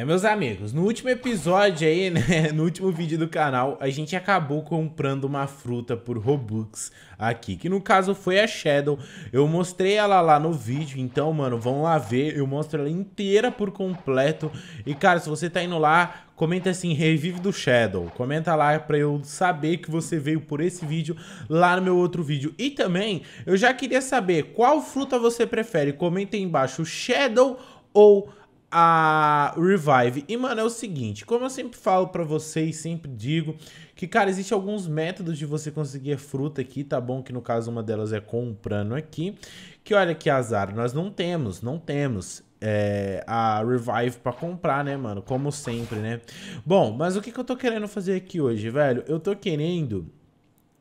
É, meus amigos, no último episódio aí, né, no último vídeo do canal, a gente acabou comprando uma fruta por Robux aqui, que no caso foi a Shadow. Eu mostrei ela lá no vídeo, então, mano, vão lá ver, eu mostro ela inteira por completo. E, cara, se você tá indo lá, comenta assim, revive do Shadow. Comenta lá pra eu saber que você veio por esse vídeo lá no meu outro vídeo. E também, eu já queria saber qual fruta você prefere. Comenta aí embaixo, Shadow ou a Revive. E, mano, é o seguinte, como eu sempre falo para vocês, sempre digo que, cara, existe alguns métodos de você conseguir a fruta aqui, tá bom? Que no caso uma delas é comprando aqui. Que olha que azar, nós não temos, não temos. É, a Revive pra comprar, né, mano? Como sempre, né? Bom, mas o que, que eu tô querendo fazer aqui hoje, velho? Eu tô querendo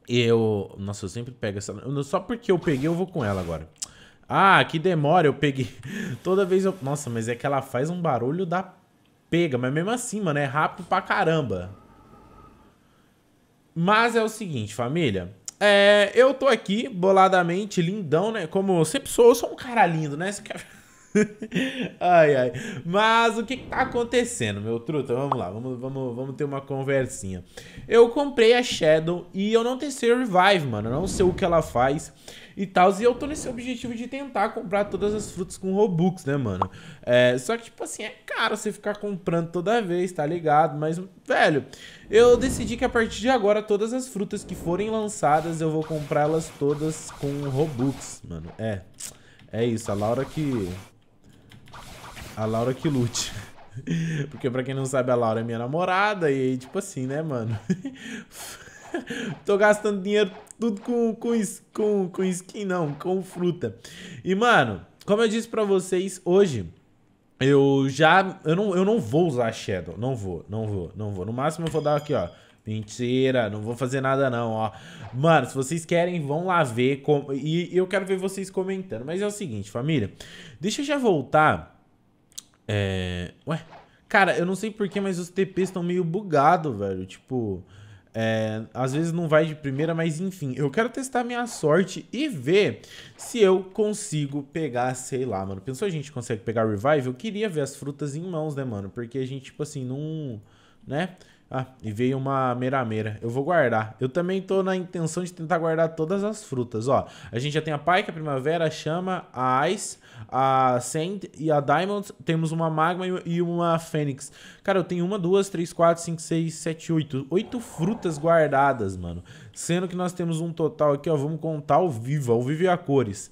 eu. Nossa, eu sempre pego essa. Só porque eu peguei, eu vou com ela agora. Ah, que demora, eu peguei. Toda vez eu. Nossa, mas é que ela faz um barulho da pega, mas mesmo assim, mano, é rápido pra caramba. Mas é o seguinte, família. É, eu tô aqui, boladamente, lindão, né? Como eu sempre sou, eu sou um cara lindo, né? Você quer... ai, ai. Mas o que, que tá acontecendo, meu truta? Vamos lá, vamos, vamos, vamos ter uma conversinha. Eu comprei a Shadow e eu não testei a Revive, mano. Eu não sei o que ela faz e tal. E eu tô nesse objetivo de tentar comprar todas as frutas com Robux, né, mano? É, só que, tipo assim, é caro você ficar comprando toda vez, tá ligado? Mas, velho, eu decidi que a partir de agora todas as frutas que forem lançadas eu vou comprá-las todas com Robux, mano. É. É isso, a Laura que a Laura que lute. Porque pra quem não sabe, a Laura é minha namorada e tipo assim, né, mano? Tô gastando dinheiro tudo com, com, com, com skin, não, com fruta. E, mano, como eu disse pra vocês, hoje eu já... Eu não, eu não vou usar Shadow, não vou, não vou, não vou. No máximo eu vou dar aqui, ó. Mentira, não vou fazer nada não, ó. Mano, se vocês querem, vão lá ver. Com... E eu quero ver vocês comentando. Mas é o seguinte, família. Deixa eu já voltar é... Ué? Cara, eu não sei porquê, mas os TPs estão meio bugado, velho. Tipo, é... às vezes não vai de primeira, mas enfim. Eu quero testar minha sorte e ver se eu consigo pegar, sei lá, mano. Pensou a gente consegue pegar Revive? Eu queria ver as frutas em mãos, né, mano? Porque a gente, tipo assim, não... Né? Ah, e veio uma merameira. Eu vou guardar. Eu também tô na intenção de tentar guardar todas as frutas, ó. A gente já tem a Pike, é a Primavera, a Chama, a Ice, a Sand e a Diamond. Temos uma Magma e uma Fênix. Cara, eu tenho uma, duas, três, quatro, cinco, seis, sete, oito. Oito frutas guardadas, mano. Sendo que nós temos um total aqui, ó. Vamos contar ao vivo, ao vivo e a cores.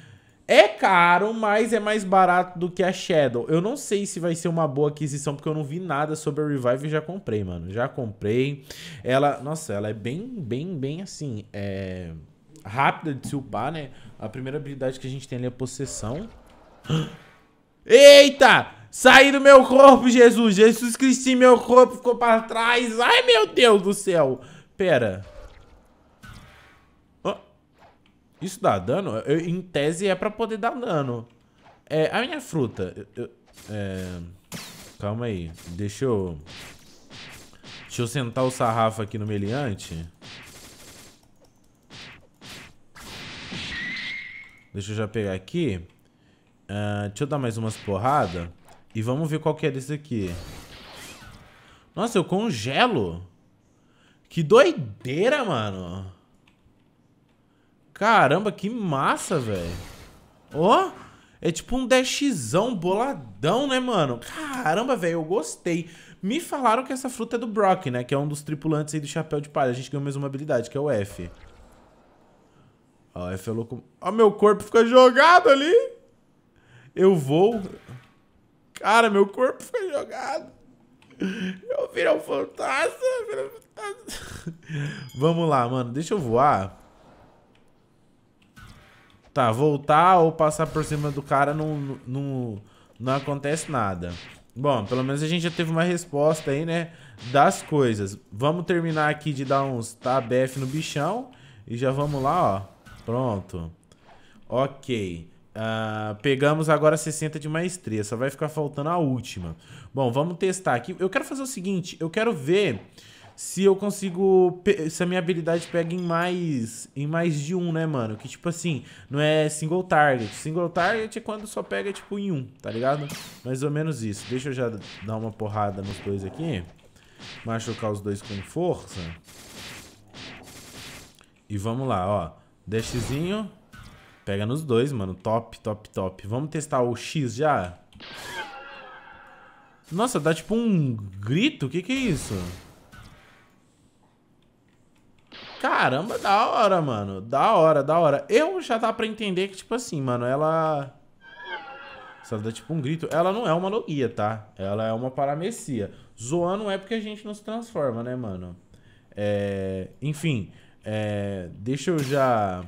É caro, mas é mais barato do que a Shadow. Eu não sei se vai ser uma boa aquisição, porque eu não vi nada sobre a Revive e já comprei, mano. Já comprei. Ela, nossa, ela é bem, bem, bem assim, é... rápida de se upar, né? A primeira habilidade que a gente tem ali é possessão. Eita! Saí do meu corpo, Jesus! Jesus Cristo, meu corpo ficou pra trás! Ai, meu Deus do céu! Pera. Isso dá dano? Eu, em tese é pra poder dar dano. É, a minha fruta... Eu, é, calma aí. Deixa eu... Deixa eu sentar o sarrafo aqui no meliante. Deixa eu já pegar aqui. Uh, deixa eu dar mais umas porradas. E vamos ver qual que é desse aqui. Nossa, eu congelo. Que doideira, mano. Caramba, que massa, velho. Ó, oh, é tipo um dashzão boladão, né, mano? Caramba, velho, eu gostei. Me falaram que essa fruta é do Brock, né? Que é um dos tripulantes aí do Chapéu de Palha. A gente ganhou mais uma habilidade, que é o F. Ó, o F é louco. Ó, meu corpo fica jogado ali. Eu vou... Cara, meu corpo fica jogado. Eu viro um fantasma, viro um fantasma. Vamos lá, mano. Deixa eu voar. Tá, voltar ou passar por cima do cara não, não, não acontece nada. Bom, pelo menos a gente já teve uma resposta aí, né? Das coisas. Vamos terminar aqui de dar uns tabef no bichão. E já vamos lá, ó. Pronto. Ok. Uh, pegamos agora 60 de maestria. Só vai ficar faltando a última. Bom, vamos testar aqui. Eu quero fazer o seguinte. Eu quero ver se eu consigo. Se a minha habilidade pega em mais. Em mais de um, né, mano? Que tipo assim, não é single target. Single target é quando só pega, tipo, em um, tá ligado? Mais ou menos isso. Deixa eu já dar uma porrada nos dois aqui. Machucar os dois com força. E vamos lá, ó. Dashzinho. Pega nos dois, mano. Top, top, top. Vamos testar o X já? Nossa, dá tipo um grito? O que que é isso? Caramba, da hora, mano. Da hora, da hora. Eu já dá pra entender que, tipo assim, mano, ela... Se dá tipo um grito, ela não é uma logia, tá? Ela é uma paramecia. Zoando é porque a gente não se transforma, né, mano? É... Enfim, é... deixa eu já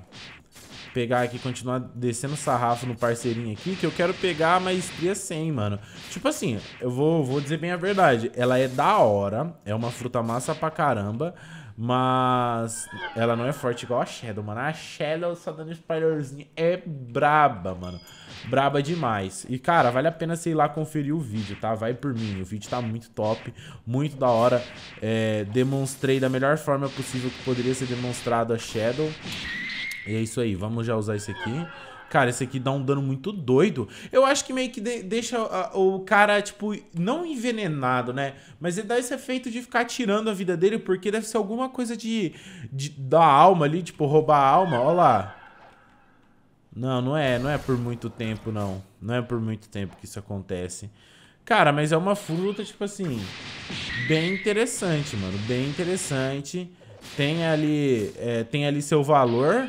pegar aqui, continuar descendo sarrafo no parceirinho aqui, que eu quero pegar a maestria 100, mano. Tipo assim, eu vou, vou dizer bem a verdade. Ela é da hora, é uma fruta massa pra caramba, mas ela não é forte igual a Shadow, mano. A Shadow só dando spoilerzinho é braba, mano. Braba demais. E, cara, vale a pena você ir lá conferir o vídeo, tá? Vai por mim. O vídeo tá muito top, muito da hora. É, demonstrei da melhor forma possível que poderia ser demonstrado a Shadow. E é isso aí. Vamos já usar esse aqui cara, esse aqui dá um dano muito doido. Eu acho que meio que de deixa o cara, tipo, não envenenado, né? Mas ele dá esse efeito de ficar tirando a vida dele, porque deve ser alguma coisa de, de da alma ali, tipo, roubar a alma. Olha lá. Não, não é, não é por muito tempo, não. Não é por muito tempo que isso acontece. Cara, mas é uma fruta, tipo assim, bem interessante, mano. Bem interessante. Tem ali, é, tem ali seu valor.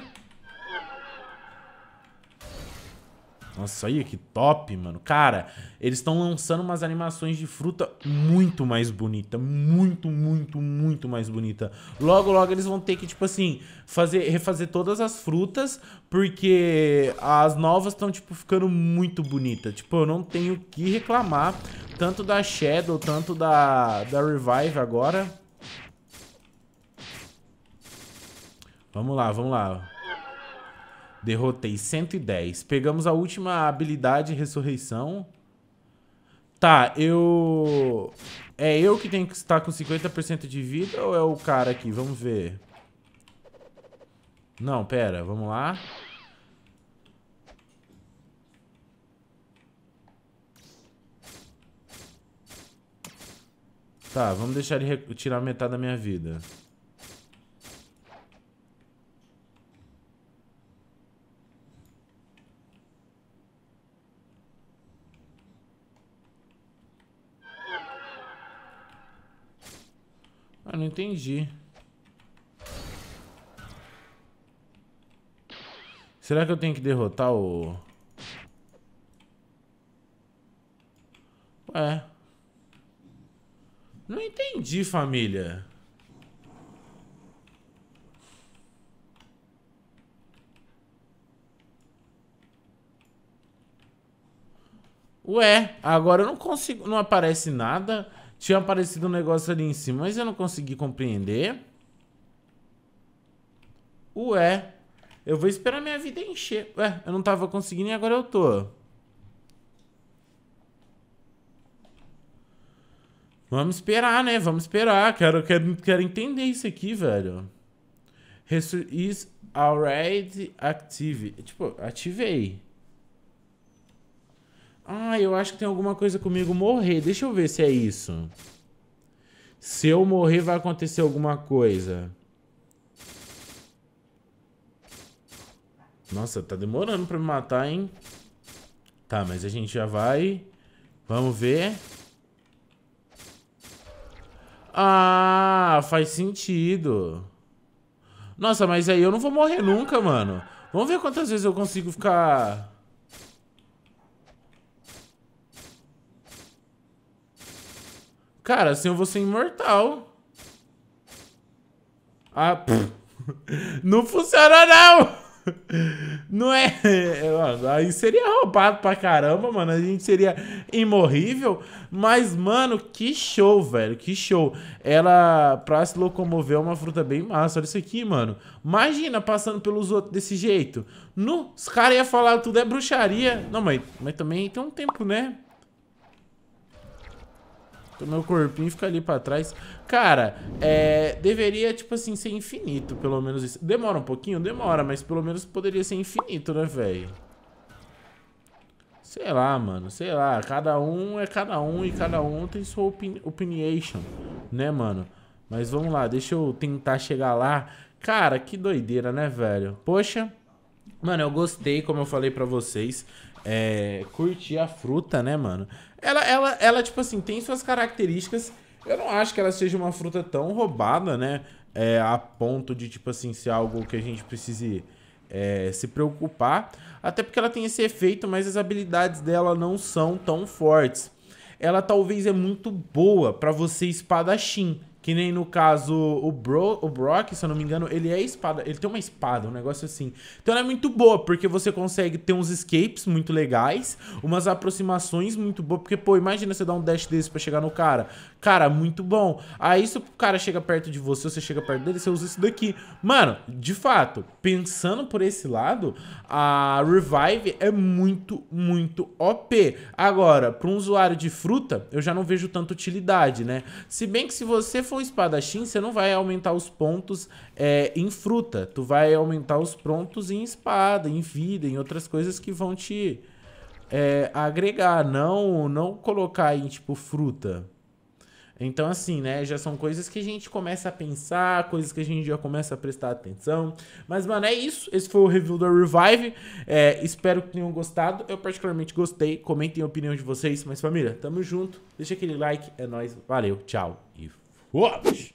Nossa, olha que top, mano. Cara, eles estão lançando umas animações de fruta muito mais bonita. Muito, muito, muito mais bonita. Logo, logo eles vão ter que, tipo assim, fazer, refazer todas as frutas, porque as novas estão, tipo, ficando muito bonitas. Tipo, eu não tenho que reclamar tanto da Shadow, tanto da, da Revive agora. Vamos lá, vamos lá. Derrotei 110. Pegamos a última habilidade ressurreição. Tá, eu. É eu que tenho que estar com 50% de vida ou é o cara aqui? Vamos ver. Não, pera, vamos lá. Tá, vamos deixar ele tirar metade da minha vida. Eu não entendi. Será que eu tenho que derrotar o... É. Não entendi, família. Ué, agora eu não consigo... Não aparece nada... Tinha aparecido um negócio ali em cima, mas eu não consegui compreender. Ué, eu vou esperar minha vida encher. Ué, eu não tava conseguindo e agora eu tô. Vamos esperar, né? Vamos esperar. Quero, quero, quero entender isso aqui, velho. Resur is already active. Tipo, ativei. Ah, eu acho que tem alguma coisa comigo morrer. Deixa eu ver se é isso. Se eu morrer, vai acontecer alguma coisa. Nossa, tá demorando pra me matar, hein? Tá, mas a gente já vai. Vamos ver. Ah, faz sentido. Nossa, mas aí eu não vou morrer nunca, mano. Vamos ver quantas vezes eu consigo ficar... Cara, assim eu vou ser imortal. Ah, pff. não funciona não! Não é... é aí seria roubado pra caramba, mano. A gente seria imorrível. Mas, mano, que show, velho. Que show. Ela, pra se locomover, é uma fruta bem massa. Olha isso aqui, mano. Imagina passando pelos outros desse jeito. No, os caras iam falar tudo é bruxaria. Não, mas, mas também tem um tempo, né? Então meu corpinho fica ali pra trás. Cara, é, deveria, tipo assim, ser infinito, pelo menos isso. Demora um pouquinho? Demora, mas pelo menos poderia ser infinito, né, velho? Sei lá, mano, sei lá. Cada um é cada um e cada um tem sua opini né, mano? Mas vamos lá, deixa eu tentar chegar lá. Cara, que doideira, né, velho? Poxa, mano, eu gostei, como eu falei pra vocês é, curtir a fruta, né, mano? Ela, ela, ela, tipo assim, tem suas características. Eu não acho que ela seja uma fruta tão roubada, né? É, a ponto de, tipo assim, ser algo que a gente precise é, se preocupar. Até porque ela tem esse efeito, mas as habilidades dela não são tão fortes. Ela talvez é muito boa para você espadachim, que nem no caso, o, Bro, o Brock, se eu não me engano, ele é espada. Ele tem uma espada, um negócio assim. Então ela é muito boa, porque você consegue ter uns escapes muito legais, umas aproximações muito boas. Porque, pô, imagina você dar um dash desse pra chegar no cara. Cara, muito bom. Aí se o cara chega perto de você, você chega perto dele, você usa isso daqui. Mano, de fato, pensando por esse lado, a Revive é muito, muito OP. Agora, para um usuário de fruta, eu já não vejo tanta utilidade, né? Se bem que se você for espadachim, você não vai aumentar os pontos é, em fruta. Tu vai aumentar os pontos em espada, em vida, em outras coisas que vão te... É, agregar, não não colocar em tipo fruta. Então, assim, né? Já são coisas que a gente começa a pensar, coisas que a gente já começa a prestar atenção. Mas, mano, é isso. Esse foi o review da Revive. É, espero que tenham gostado. Eu, particularmente, gostei. Comentem a opinião de vocês. Mas, família, tamo junto. Deixa aquele like. É nóis. Valeu, tchau e foda